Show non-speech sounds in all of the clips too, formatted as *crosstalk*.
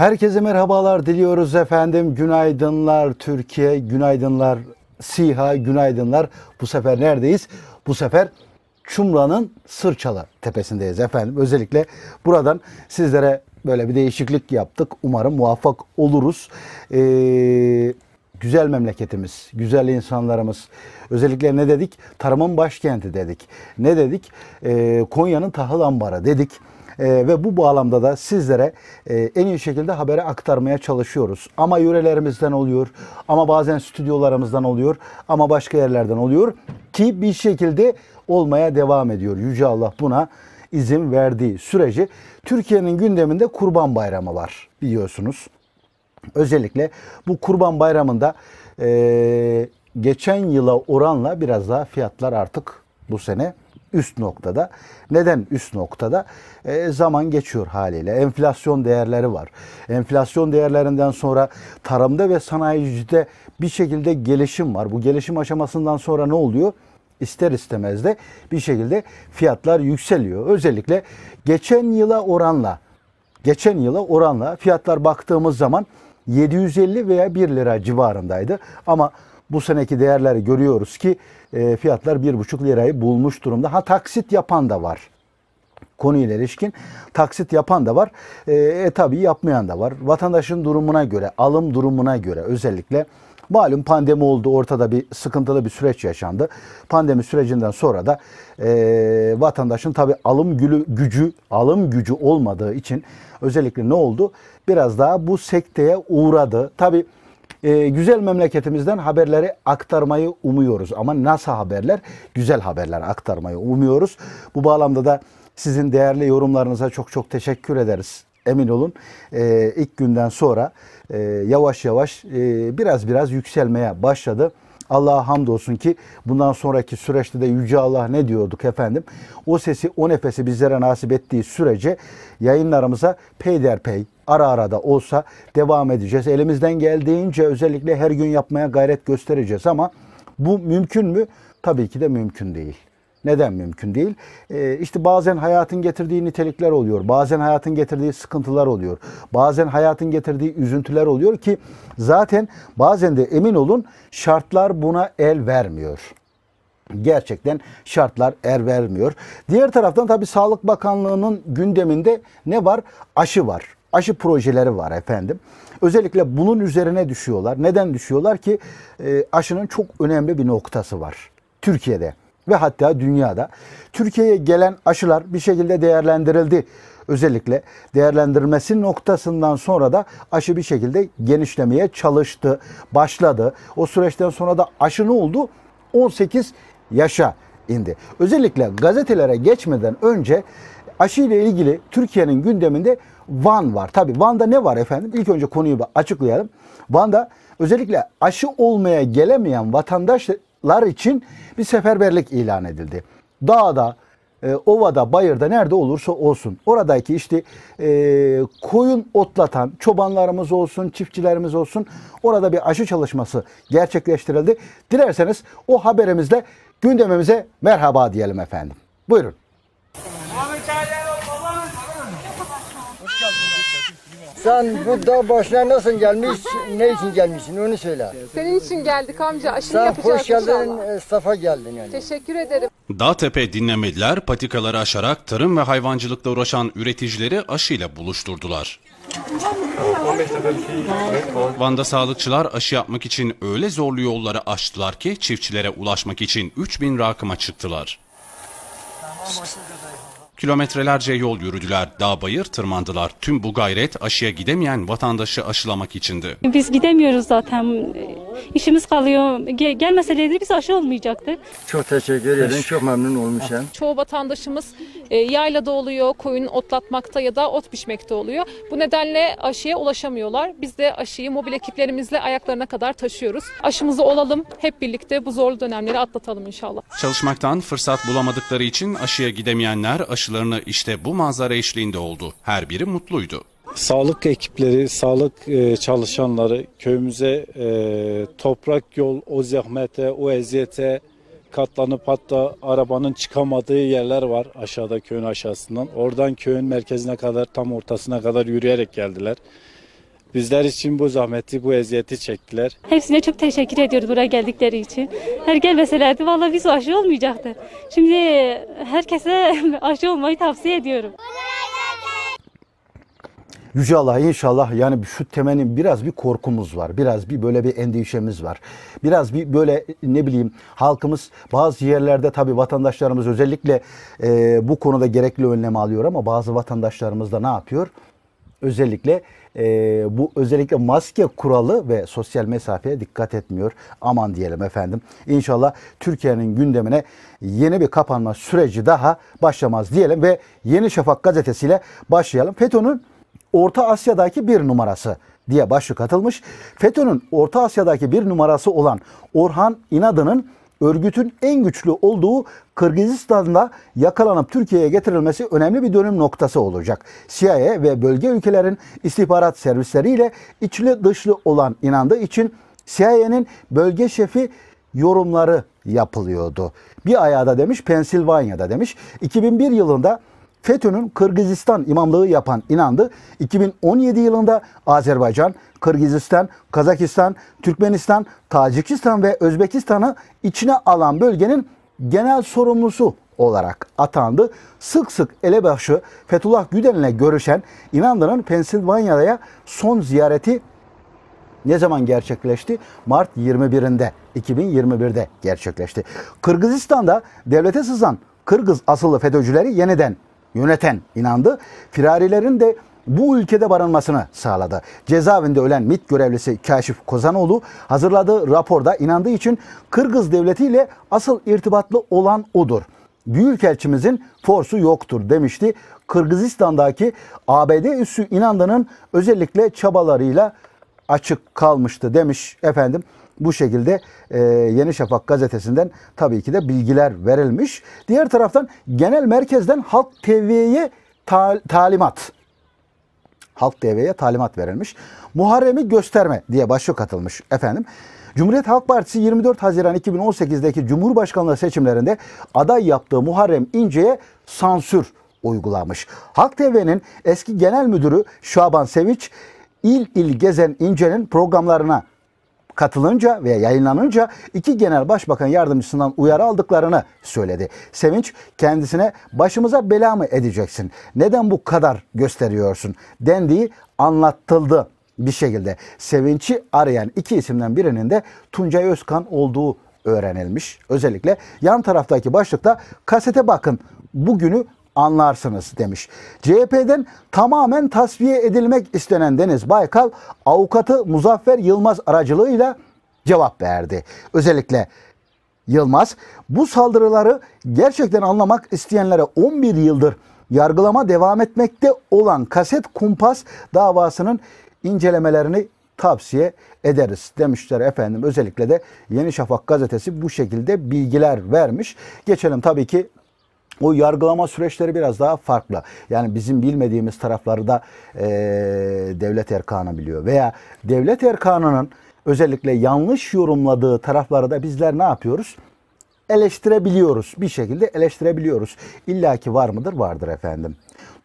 Herkese merhabalar diliyoruz efendim. Günaydınlar Türkiye, günaydınlar Siha, günaydınlar. Bu sefer neredeyiz? Bu sefer Çumra'nın Sırçalar Tepesi'ndeyiz efendim. Özellikle buradan sizlere böyle bir değişiklik yaptık. Umarım muvaffak oluruz. Ee, güzel memleketimiz, güzel insanlarımız. Özellikle ne dedik? Tarımın başkenti dedik. Ne dedik? Ee, Konya'nın tahıl ambarı dedik. Ee, ve bu bağlamda da sizlere e, en iyi şekilde haberi aktarmaya çalışıyoruz. Ama yörelerimizden oluyor, ama bazen stüdyolarımızdan oluyor, ama başka yerlerden oluyor ki bir şekilde olmaya devam ediyor. Yüce Allah buna izin verdiği süreci. Türkiye'nin gündeminde Kurban Bayramı var biliyorsunuz. Özellikle bu Kurban Bayramı'nda e, geçen yıla oranla biraz daha fiyatlar artık bu sene üst noktada. Neden üst noktada? E, zaman geçiyor haliyle. Enflasyon değerleri var. Enflasyon değerlerinden sonra tarımda ve sanayicide bir şekilde gelişim var. Bu gelişim aşamasından sonra ne oluyor? İster istemez de bir şekilde fiyatlar yükseliyor. Özellikle geçen yıla oranla geçen yıla oranla fiyatlar baktığımız zaman 750 veya 1 lira civarındaydı. Ama bu seneki değerleri görüyoruz ki e, fiyatlar 1,5 lirayı bulmuş durumda. Ha taksit yapan da var konuyla ilişkin taksit yapan da var. E, e tabi yapmayan da var. Vatandaşın durumuna göre, alım durumuna göre özellikle Malum pandemi oldu. Ortada bir sıkıntılı bir süreç yaşandı. Pandemi sürecinden sonra da e, vatandaşın tabi alım gülü, gücü alım gücü olmadığı için özellikle ne oldu? Biraz daha bu sekteye uğradı. Tabi e, güzel memleketimizden haberleri aktarmayı umuyoruz. Ama nasıl haberler? Güzel haberler aktarmayı umuyoruz. Bu bağlamda da sizin değerli yorumlarınıza çok çok teşekkür ederiz emin olun e, ilk günden sonra e, yavaş yavaş e, biraz biraz yükselmeye başladı. Allah'a hamdolsun ki bundan sonraki süreçte de Yüce Allah ne diyorduk efendim? O sesi, o nefesi bizlere nasip ettiği sürece yayınlarımıza peyderpey, ara ara da olsa devam edeceğiz. Elimizden geldiğince özellikle her gün yapmaya gayret göstereceğiz ama bu mümkün mü? Tabii ki de mümkün değil. Neden mümkün değil? Ee, işte bazen hayatın getirdiği nitelikler oluyor. Bazen hayatın getirdiği sıkıntılar oluyor. Bazen hayatın getirdiği üzüntüler oluyor ki zaten bazen de emin olun şartlar buna el vermiyor. Gerçekten şartlar er vermiyor. Diğer taraftan tabi Sağlık Bakanlığı'nın gündeminde ne var? Aşı var. Aşı projeleri var efendim. Özellikle bunun üzerine düşüyorlar. Neden düşüyorlar ki? E, aşının çok önemli bir noktası var Türkiye'de ve hatta dünyada. Türkiye'ye gelen aşılar bir şekilde değerlendirildi. Özellikle değerlendirmesi noktasından sonra da aşı bir şekilde genişlemeye çalıştı, başladı. O süreçten sonra da aşı ne oldu? 18 yaşa indi. Özellikle gazetelere geçmeden önce aşı ile ilgili Türkiye'nin gündeminde Van var. Tabi Van'da ne var efendim? İlk önce konuyu açıklayalım. Van'da özellikle aşı olmaya gelemeyen vatandaş lar için bir seferberlik ilan edildi. Dağda, e, ovada, bayırda nerede olursa olsun. Oradaki işte e, koyun otlatan çobanlarımız olsun, çiftçilerimiz olsun orada bir aşı çalışması gerçekleştirildi. Dilerseniz o haberimizle gündemimize merhaba diyelim efendim. Buyurun. Sen bu dağ başına nasıl gelmiş, ne için gelmişsin onu söyle. Senin için geldik amca. Aşırı Sen yapacağız hoş geldin, inşallah. E, safa geldin yani. Teşekkür ederim. Dağtepe dinlemediler, patikaları aşarak tarım ve hayvancılıkla uğraşan üreticileri aşıyla buluşturdular. Van'da sağlıkçılar aşı yapmak için öyle zorlu yolları açtılar ki çiftçilere ulaşmak için 3000 rakıma çıktılar. Kilometrelerce yol yürüdüler, dağ bayır tırmandılar. Tüm bu gayret aşıya gidemeyen vatandaşı aşılamak içindi. Biz gidemiyoruz zaten. İşimiz kalıyor. Ge gelmeseleydi biz aşı olmayacaktık. Çok teşekkür ederim. Çok memnun olmuşum. Çoğu vatandaşımız yayla e, yaylada oluyor, koyun otlatmakta ya da ot pişmekte oluyor. Bu nedenle aşıya ulaşamıyorlar. Biz de aşıyı mobil ekiplerimizle ayaklarına kadar taşıyoruz. Aşımızı olalım. Hep birlikte bu zorlu dönemleri atlatalım inşallah. Çalışmaktan fırsat bulamadıkları için aşıya gidemeyenler aşı satışlarını işte bu manzara eşliğinde oldu. Her biri mutluydu. Sağlık ekipleri, sağlık e, çalışanları köyümüze e, toprak yol, o zahmete, o eziyete katlanıp hatta arabanın çıkamadığı yerler var aşağıda köyün aşağısından. Oradan köyün merkezine kadar tam ortasına kadar yürüyerek geldiler. Bizler için bu zahmeti, bu eziyeti çektiler. Hepsine çok teşekkür ediyoruz buraya geldikleri için. Her gelmeselerdi valla biz aşı olmayacaktı. Şimdi herkese *laughs* aşı olmayı tavsiye ediyorum. Yüce Allah inşallah yani şu temenin biraz bir korkumuz var. Biraz bir böyle bir endişemiz var. Biraz bir böyle ne bileyim halkımız bazı yerlerde tabii vatandaşlarımız özellikle e, bu konuda gerekli önlem alıyor ama bazı vatandaşlarımız da ne yapıyor? özellikle e, bu özellikle maske kuralı ve sosyal mesafeye dikkat etmiyor. Aman diyelim efendim. İnşallah Türkiye'nin gündemine yeni bir kapanma süreci daha başlamaz diyelim ve Yeni Şafak gazetesiyle başlayalım. FETÖ'nün Orta Asya'daki bir numarası diye başlık atılmış. FETÖ'nün Orta Asya'daki bir numarası olan Orhan İnadı'nın örgütün en güçlü olduğu Kırgızistan'da yakalanıp Türkiye'ye getirilmesi önemli bir dönüm noktası olacak. CIA ve bölge ülkelerin istihbarat servisleriyle içli dışlı olan inandığı için CIA'nin bölge şefi yorumları yapılıyordu. Bir ayağda demiş, Pensilvanya'da demiş. 2001 yılında FETÖ'nün Kırgızistan imamlığı yapan inandı. 2017 yılında Azerbaycan, Kırgızistan, Kazakistan, Türkmenistan, Tacikistan ve Özbekistan'ı içine alan bölgenin genel sorumlusu olarak atandı. Sık sık elebaşı Fethullah Gülen'le görüşen İnandı'nın Pensilvanya'ya son ziyareti ne zaman gerçekleşti? Mart 21'inde, 2021'de gerçekleşti. Kırgızistan'da devlete sızan Kırgız asıllı FETÖ'cüleri yeniden yöneten inandı. Firarilerin de bu ülkede barınmasını sağladı. Cezaevinde ölen MIT görevlisi Kaşif Kozanoğlu hazırladığı raporda inandığı için Kırgız devleti ile asıl irtibatlı olan odur. Büyükelçimizin forsu yoktur demişti. Kırgızistan'daki ABD üssü inandının özellikle çabalarıyla açık kalmıştı demiş efendim. Bu şekilde e, Yeni Şafak gazetesinden tabii ki de bilgiler verilmiş. Diğer taraftan genel merkezden Halk TV'ye ta talimat. Halk TV'ye talimat verilmiş. Muharrem'i gösterme diye başlık atılmış efendim. Cumhuriyet Halk Partisi 24 Haziran 2018'deki Cumhurbaşkanlığı seçimlerinde aday yaptığı Muharrem İnce'ye sansür uygulamış. Halk TV'nin eski genel müdürü Şaban Seviç il il gezen İnce'nin programlarına katılınca veya yayınlanınca iki genel başbakan yardımcısından uyarı aldıklarını söyledi. Sevinç kendisine başımıza bela mı edeceksin? Neden bu kadar gösteriyorsun? dendiği anlatıldı bir şekilde. Sevinç'i arayan iki isimden birinin de Tuncay Özkan olduğu öğrenilmiş. Özellikle yan taraftaki başlıkta kasete bakın bugünü anlarsınız demiş. CHP'den tamamen tasfiye edilmek istenen Deniz Baykal avukatı Muzaffer Yılmaz aracılığıyla cevap verdi. Özellikle Yılmaz bu saldırıları gerçekten anlamak isteyenlere 11 yıldır yargılama devam etmekte olan kaset kumpas davasının incelemelerini tavsiye ederiz demişler efendim. Özellikle de Yeni Şafak gazetesi bu şekilde bilgiler vermiş. Geçelim tabii ki o yargılama süreçleri biraz daha farklı. Yani bizim bilmediğimiz tarafları da e, devlet erkanı biliyor. Veya devlet erkanının özellikle yanlış yorumladığı tarafları da bizler ne yapıyoruz? eleştirebiliyoruz. Bir şekilde eleştirebiliyoruz. İlla ki var mıdır? Vardır efendim.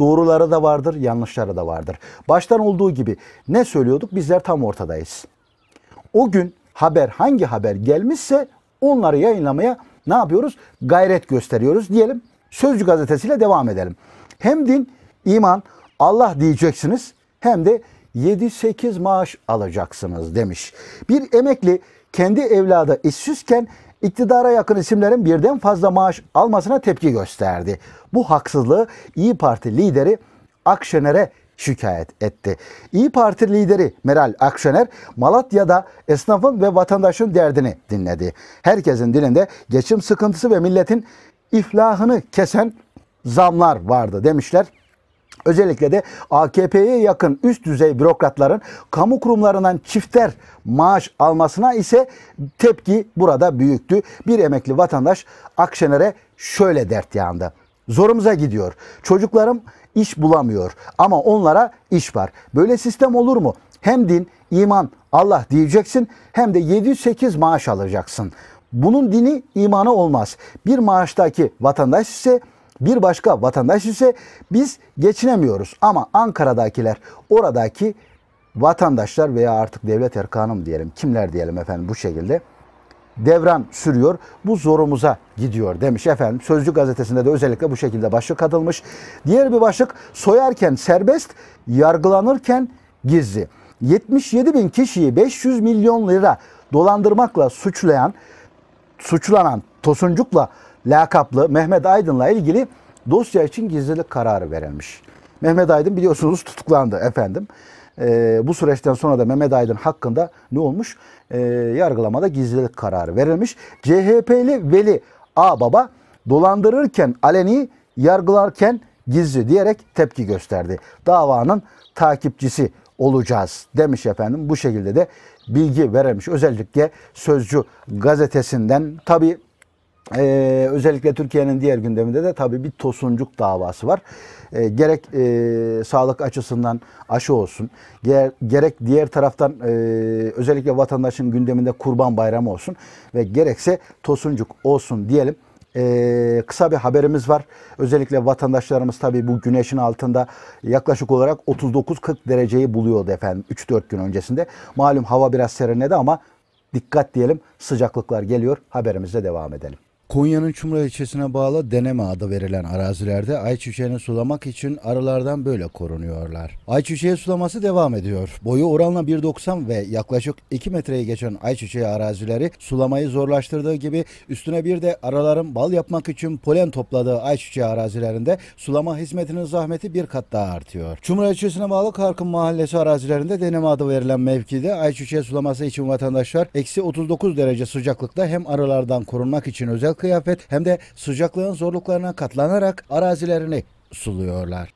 Doğruları da vardır, yanlışları da vardır. Baştan olduğu gibi ne söylüyorduk? Bizler tam ortadayız. O gün haber hangi haber gelmişse onları yayınlamaya ne yapıyoruz? Gayret gösteriyoruz diyelim. Sözcü gazetesiyle devam edelim. Hem din, iman, Allah diyeceksiniz hem de 7-8 maaş alacaksınız demiş. Bir emekli kendi evladı işsizken iktidara yakın isimlerin birden fazla maaş almasına tepki gösterdi. Bu haksızlığı İyi Parti lideri Akşener'e şikayet etti. İyi Parti lideri Meral Akşener Malatya'da esnafın ve vatandaşın derdini dinledi. Herkesin dilinde geçim sıkıntısı ve milletin iflahını kesen zamlar vardı demişler. Özellikle de AKP'ye yakın üst düzey bürokratların kamu kurumlarından çifter maaş almasına ise tepki burada büyüktü. Bir emekli vatandaş Akşener'e şöyle dert yandı. Zorumuza gidiyor. Çocuklarım iş bulamıyor ama onlara iş var. Böyle sistem olur mu? Hem din, iman, Allah diyeceksin hem de 708 maaş alacaksın. Bunun dini imanı olmaz. Bir maaştaki vatandaş ise bir başka vatandaş ise biz geçinemiyoruz. Ama Ankara'dakiler oradaki vatandaşlar veya artık devlet erkanım diyelim kimler diyelim efendim bu şekilde devran sürüyor. Bu zorumuza gidiyor demiş efendim. Sözcü gazetesinde de özellikle bu şekilde başlık atılmış. Diğer bir başlık soyarken serbest, yargılanırken gizli. 77 bin kişiyi 500 milyon lira dolandırmakla suçlayan suçlanan Tosuncuk'la lakaplı Mehmet Aydın'la ilgili dosya için gizlilik kararı verilmiş. Mehmet Aydın biliyorsunuz tutuklandı efendim. E, bu süreçten sonra da Mehmet Aydın hakkında ne olmuş? E, yargılamada gizlilik kararı verilmiş. CHP'li Veli Ağbaba dolandırırken aleni yargılarken gizli diyerek tepki gösterdi. Davanın takipçisi olacağız demiş efendim. Bu şekilde de bilgi verilmiş. Özellikle Sözcü gazetesinden tabi ee, özellikle Türkiye'nin diğer gündeminde de tabi bir tosuncuk davası var. Ee, gerek e, sağlık açısından aşı olsun, ger gerek diğer taraftan e, özellikle vatandaşın gündeminde kurban bayramı olsun ve gerekse tosuncuk olsun diyelim e, kısa bir haberimiz var. Özellikle vatandaşlarımız tabii bu güneşin altında yaklaşık olarak 39-40 dereceyi buluyordu efendim 3-4 gün öncesinde. Malum hava biraz serinledi ama dikkat diyelim sıcaklıklar geliyor. Haberimize devam edelim. Konya'nın Çumra ilçesine bağlı Deneme adı verilen arazilerde ayçiçeğini sulamak için arılardan böyle korunuyorlar. Ayçiçeği sulaması devam ediyor. Boyu oranla 1.90 ve yaklaşık 2 metreyi geçen ayçiçeği arazileri sulamayı zorlaştırdığı gibi üstüne bir de araların bal yapmak için polen topladığı ayçiçeği arazilerinde sulama hizmetinin zahmeti bir kat daha artıyor. Çumra ilçesine bağlı Karkın Mahallesi arazilerinde Deneme adı verilen mevkide ayçiçeği sulaması için vatandaşlar eksi 39 derece sıcaklıkta hem arılardan korunmak için özel kıyafet hem de sıcaklığın zorluklarına katlanarak arazilerini suluyorlar.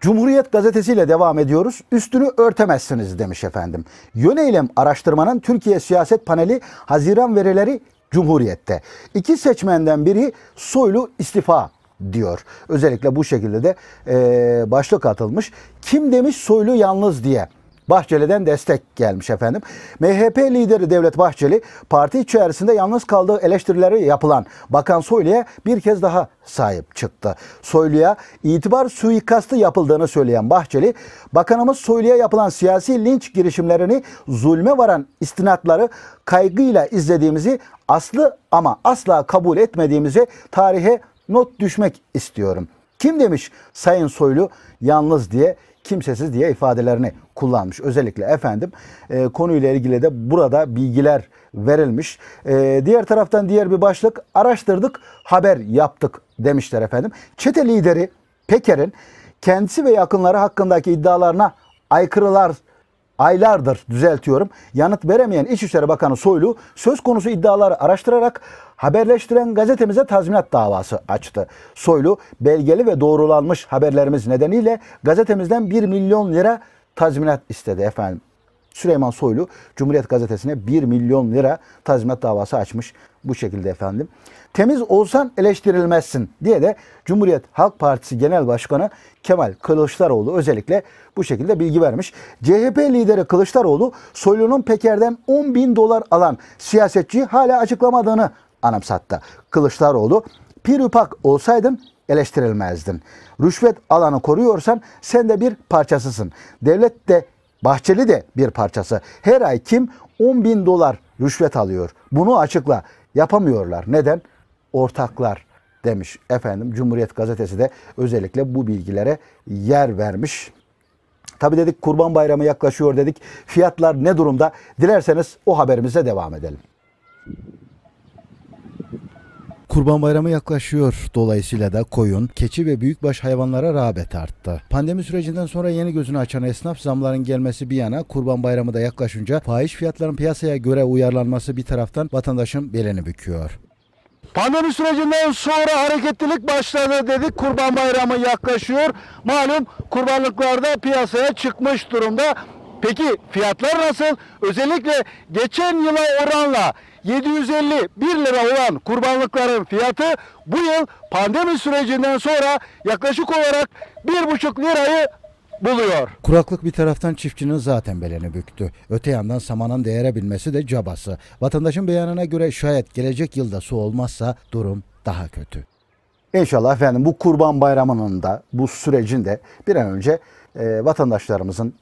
Cumhuriyet gazetesiyle devam ediyoruz. Üstünü örtemezsiniz demiş efendim. Yöneylem araştırmanın Türkiye siyaset paneli Haziran verileri Cumhuriyet'te. İki seçmenden biri Soylu istifa diyor. Özellikle bu şekilde de e, başlık atılmış. Kim demiş Soylu yalnız diye Bahçeli'den destek gelmiş efendim. MHP lideri Devlet Bahçeli parti içerisinde yalnız kaldığı eleştirileri yapılan Bakan Soylu'ya bir kez daha sahip çıktı. Soylu'ya itibar suikastı yapıldığını söyleyen Bahçeli, bakanımız Soylu'ya yapılan siyasi linç girişimlerini zulme varan istinatları kaygıyla izlediğimizi aslı ama asla kabul etmediğimizi tarihe not düşmek istiyorum. Kim demiş Sayın Soylu yalnız diye kimsesiz diye ifadelerini kullanmış. Özellikle efendim e, konuyla ilgili de burada bilgiler verilmiş. E, diğer taraftan diğer bir başlık araştırdık, haber yaptık demişler efendim. Çete lideri Peker'in kendisi ve yakınları hakkındaki iddialarına aykırılar aylardır düzeltiyorum. Yanıt veremeyen İçişleri Bakanı Soylu söz konusu iddiaları araştırarak haberleştiren gazetemize tazminat davası açtı. Soylu belgeli ve doğrulanmış haberlerimiz nedeniyle gazetemizden 1 milyon lira tazminat istedi efendim. Süleyman Soylu Cumhuriyet Gazetesi'ne 1 milyon lira tazminat davası açmış bu şekilde efendim. Temiz olsan eleştirilmezsin diye de Cumhuriyet Halk Partisi Genel Başkanı Kemal Kılıçdaroğlu özellikle bu şekilde bilgi vermiş. CHP lideri Kılıçdaroğlu Soylu'nun Peker'den 10 bin dolar alan siyasetçiyi hala açıklamadığını anımsattı. Kılıçdaroğlu Pirupak olsaydın eleştirilmezdin. Rüşvet alanı koruyorsan sen de bir parçasısın. Devlet de Bahçeli de bir parçası. Her ay kim 10 bin dolar rüşvet alıyor. Bunu açıkla. Yapamıyorlar. Neden? Ortaklar demiş efendim. Cumhuriyet gazetesi de özellikle bu bilgilere yer vermiş. Tabi dedik kurban bayramı yaklaşıyor dedik. Fiyatlar ne durumda? Dilerseniz o haberimize devam edelim. Kurban Bayramı yaklaşıyor. Dolayısıyla da koyun, keçi ve büyükbaş hayvanlara rağbet arttı. Pandemi sürecinden sonra yeni gözünü açan esnaf zamların gelmesi bir yana Kurban Bayramı da yaklaşınca fahiş fiyatların piyasaya göre uyarlanması bir taraftan vatandaşın belini büküyor. Pandemi sürecinden sonra hareketlilik başladı dedik. Kurban Bayramı yaklaşıyor. Malum kurbanlıklar da piyasaya çıkmış durumda. Peki fiyatlar nasıl? Özellikle geçen yıla oranla 751 lira olan kurbanlıkların fiyatı bu yıl pandemi sürecinden sonra yaklaşık olarak 1,5 lirayı buluyor. Kuraklık bir taraftan çiftçinin zaten belini büktü. Öte yandan samanın değerebilmesi de cabası. Vatandaşın beyanına göre şayet gelecek yılda su olmazsa durum daha kötü. İnşallah efendim bu kurban bayramının da bu sürecin de bir an önce e, vatandaşlarımızın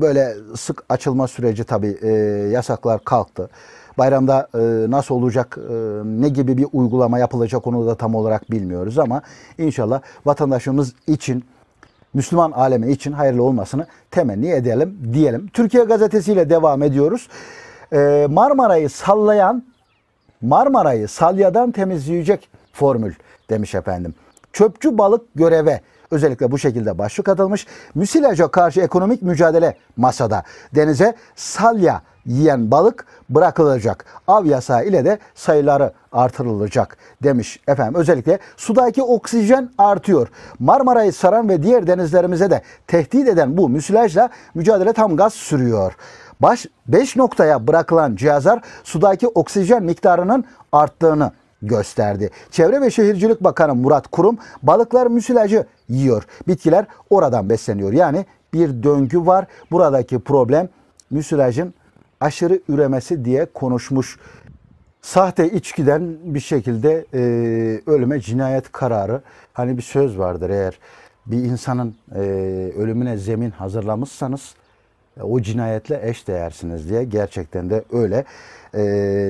böyle sık açılma süreci tabii e, yasaklar kalktı. Bayramda e, nasıl olacak, e, ne gibi bir uygulama yapılacak onu da tam olarak bilmiyoruz ama inşallah vatandaşımız için Müslüman alemi için hayırlı olmasını temenni edelim diyelim. Türkiye Gazetesi ile devam ediyoruz. E, Marmara'yı sallayan Marmara'yı salyadan temizleyecek formül demiş efendim. Çöpçü balık göreve özellikle bu şekilde başlık atılmış. Müsilaja karşı ekonomik mücadele masada. Denize salya yiyen balık bırakılacak. Av yasağı ile de sayıları artırılacak demiş efendim. Özellikle sudaki oksijen artıyor. Marmara'yı saran ve diğer denizlerimize de tehdit eden bu müsilajla mücadele tam gaz sürüyor. Baş 5 noktaya bırakılan cihazlar sudaki oksijen miktarının arttığını gösterdi. Çevre ve Şehircilik Bakanı Murat Kurum balıklar müsilajı yiyor. Bitkiler oradan besleniyor. Yani bir döngü var. Buradaki problem müsilajın aşırı üremesi diye konuşmuş. Sahte içkiden bir şekilde e, ölüme cinayet kararı. Hani bir söz vardır eğer bir insanın e, ölümüne zemin hazırlamışsanız e, o cinayetle eş değersiniz diye gerçekten de öyle. E,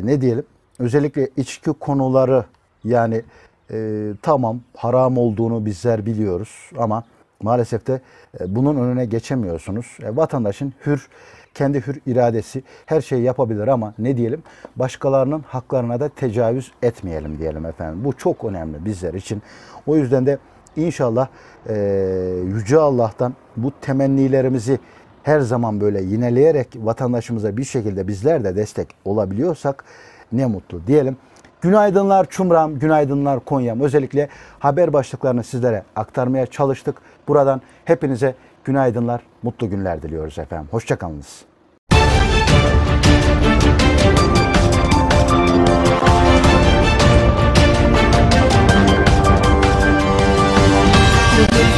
ne diyelim özellikle içki konuları yani e, tamam haram olduğunu bizler biliyoruz ama maalesef de e, bunun önüne geçemiyorsunuz. E, vatandaşın hür kendi hür iradesi her şeyi yapabilir ama ne diyelim başkalarının haklarına da tecavüz etmeyelim diyelim efendim. Bu çok önemli bizler için. O yüzden de inşallah e, Yüce Allah'tan bu temennilerimizi her zaman böyle yineleyerek vatandaşımıza bir şekilde bizler de destek olabiliyorsak ne mutlu diyelim. Günaydınlar Çumram, günaydınlar Konya'm. Özellikle haber başlıklarını sizlere aktarmaya çalıştık. Buradan hepinize günaydınlar, mutlu günler diliyoruz efendim. Hoşçakalınız. Thank